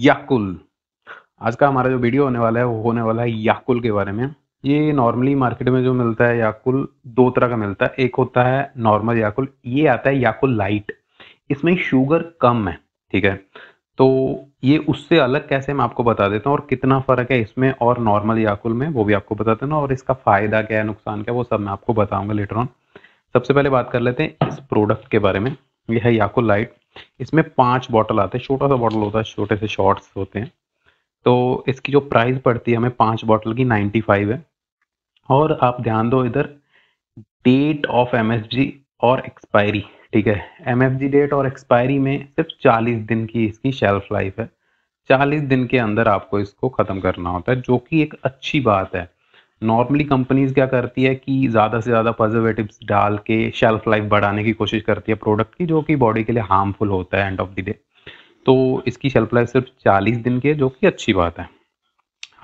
याकुल आज का हमारा जो वीडियो होने वाला है वो होने वाला है याकुल के बारे में ये नॉर्मली मार्केट में जो मिलता है याकुल दो तरह का मिलता है एक होता है नॉर्मल याकुल ये आता है याकुल लाइट इसमें शुगर कम है ठीक है तो ये उससे अलग कैसे मैं आपको बता देता हूँ और कितना फ़र्क है इसमें और नॉर्मल याकुल में वो भी आपको बता देना और इसका फ़ायदा क्या है नुकसान क्या है वो सब मैं आपको बताऊंगा लेटर ऑन सबसे पहले बात कर लेते हैं इस प्रोडक्ट के बारे में यह है याकुल लाइट इसमें पांच बॉटल आते हैं छोटा सा बॉटल होता है छोटे से शॉर्ट्स होते हैं तो इसकी जो प्राइस पड़ती है हमें पांच बॉटल की नाइन्टी फाइव है और आप ध्यान दो इधर डेट ऑफ एम और एक्सपायरी ठीक है एम डेट और एक्सपायरी में सिर्फ चालीस दिन की इसकी शेल्फ लाइफ है चालीस दिन के अंदर आपको इसको ख़त्म करना होता है जो कि एक अच्छी बात है नॉर्मली कंपनीज क्या करती है कि ज़्यादा से ज़्यादा पॉजिटिव्स डाल के शेल्फ लाइफ बढ़ाने की कोशिश करती है प्रोडक्ट की जो कि बॉडी के लिए हार्मफुल होता है एंड ऑफ द डे तो इसकी शेल्फ लाइफ सिर्फ चालीस दिन की है जो कि अच्छी बात है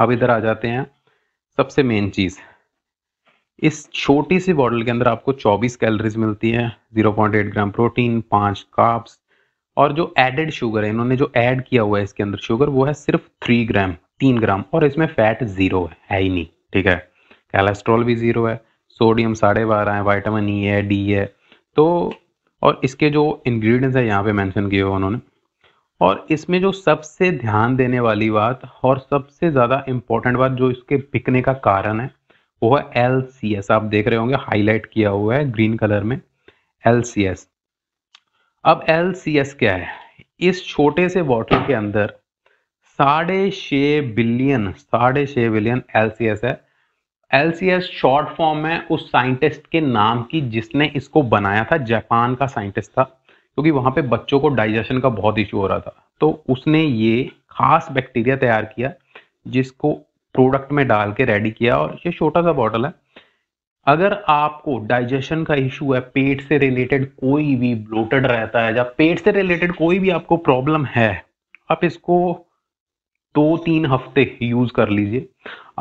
अब इधर आ जाते हैं सबसे मेन चीज़ इस छोटी सी बॉटल के अंदर आपको 24 कैलोरीज मिलती हैं 0.8 ग्राम प्रोटीन पाँच काप्स और जो एडेड शुगर है इन्होंने जो ऐड किया हुआ है इसके अंदर शुगर वो है सिर्फ थ्री ग्राम तीन ग्राम और इसमें फैट ज़ीरो है, है ही नहीं ठीक है कैलेस्ट्रॉल भी ज़ीरो है सोडियम साढ़े बारह है वाइटामिन ई e है डी है तो और इसके जो इंग्रेडिएंट्स है यहाँ पे मेंशन किए हुए उन्होंने और इसमें जो सबसे ध्यान देने वाली बात और सबसे ज़्यादा इम्पोर्टेंट बात जो इसके बिकने का कारण है वो है एल सी एस आप देख रहे होंगे हाईलाइट किया हुआ है ग्रीन कलर में एल सी एस अब एल सी एस क्या है इस छोटे से बॉटल के अंदर साढ़े छः बिलियन साढ़े छः बिलियन एल सी एस है एल शॉर्ट फॉर्म है उस साइंटिस्ट के नाम की जिसने इसको बनाया था जापान का साइंटिस्ट था क्योंकि वहाँ पे बच्चों को डाइजेशन का बहुत इशू हो रहा था तो उसने ये खास बैक्टीरिया तैयार किया जिसको प्रोडक्ट में डाल के रेडी किया और ये छोटा सा बॉटल है अगर आपको डाइजेशन का इशू है पेट से रिलेटेड कोई भी ब्लोटेड रहता है या पेट से रिलेटेड कोई भी आपको प्रॉब्लम है आप इसको दो तीन हफ्ते यूज कर लीजिए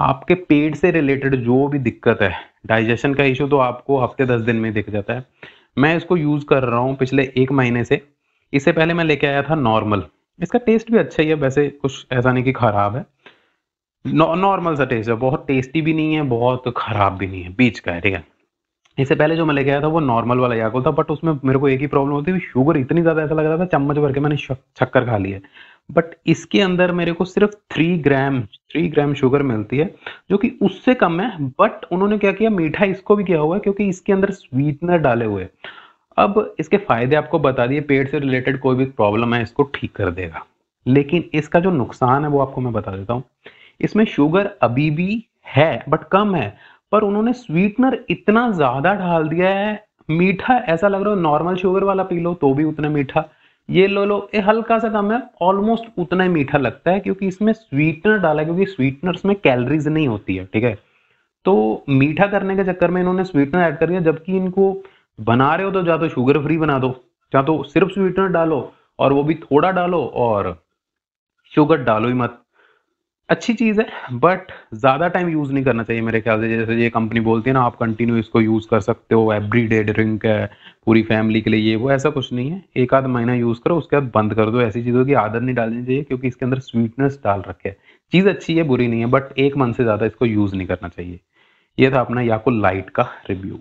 आपके पेट से रिलेटेड जो भी दिक्कत है डाइजेशन का इशू तो आपको हफ्ते दस दिन में दिख जाता है मैं इसको यूज कर रहा हूँ पिछले एक महीने से इससे पहले मैं लेके आया था नॉर्मल इसका टेस्ट भी अच्छा ही है वैसे कुछ ऐसा नहीं कि खराब है नॉर्मल सा टेस्ट है बहुत टेस्टी भी नहीं है बहुत खराब भी नहीं है बीच का है ठीक है इससे पहले जो मैं लेके आया था वो नॉर्मल वाला याकुल था बट उसमें मेरे को एक ही प्रॉब्लम होती थी शुगर इतनी ज़्यादा ऐसा लग रहा था चम्मच भर के मैंने शक्कर खा लिया बट इसके अंदर मेरे को सिर्फ three gram three gram sugar मिलती है जो कि उससे कम है बट उन्होंने क्या किया मीठा इसको भी किया हुआ है क्योंकि इसके अंदर स्वीटनर डाले हुए अब इसके फायदे आपको बता दिए पेट से रिलेटेड कोई भी प्रॉब्लम है इसको ठीक कर देगा लेकिन इसका जो नुकसान है वो आपको मैं बता देता हूँ इसमें शुगर अभी भी है बट कम है पर उन्होंने स्वीटनर इतना ज़्यादा डाल दिया है मीठा ऐसा लग रहा है नॉर्मल शुगर वाला पी लो तो भी उतना मीठा ये लो लो ये हल्का सा कम है ऑलमोस्ट उतना ही मीठा लगता है क्योंकि इसमें स्वीटनर डाला है क्योंकि स्वीटनर्स में कैलरीज नहीं होती है ठीक है तो मीठा करने के चक्कर में इन्होंने स्वीटनर ऐड कर दिया जबकि इनको बना रहे हो तो या तो शुगर फ्री बना दो या तो सिर्फ स्वीटनर डालो और वो भी थोड़ा डालो और शुगर डालो ही मत अच्छी चीज़ है बट ज़्यादा टाइम यूज़ नहीं करना चाहिए मेरे ख्याल से जैसे ये कंपनी बोलती है ना आप कंटिन्यू इसको यूज़ कर सकते हो एवरी डे ड्रिंक है पूरी फैमिली के लिए ये वो ऐसा कुछ नहीं है एक आध महीना यूज़ करो उसके बाद बंद कर दो ऐसी चीज़ों की आदत नहीं डालनी चाहिए क्योंकि इसके अंदर स्वीटनेस डाल रखे है चीज़ अच्छी है बुरी नहीं है बट एक मंथ से ज़्यादा इसको यूज़ नहीं करना चाहिए ये था अपना याकुल लाइट का रिव्यू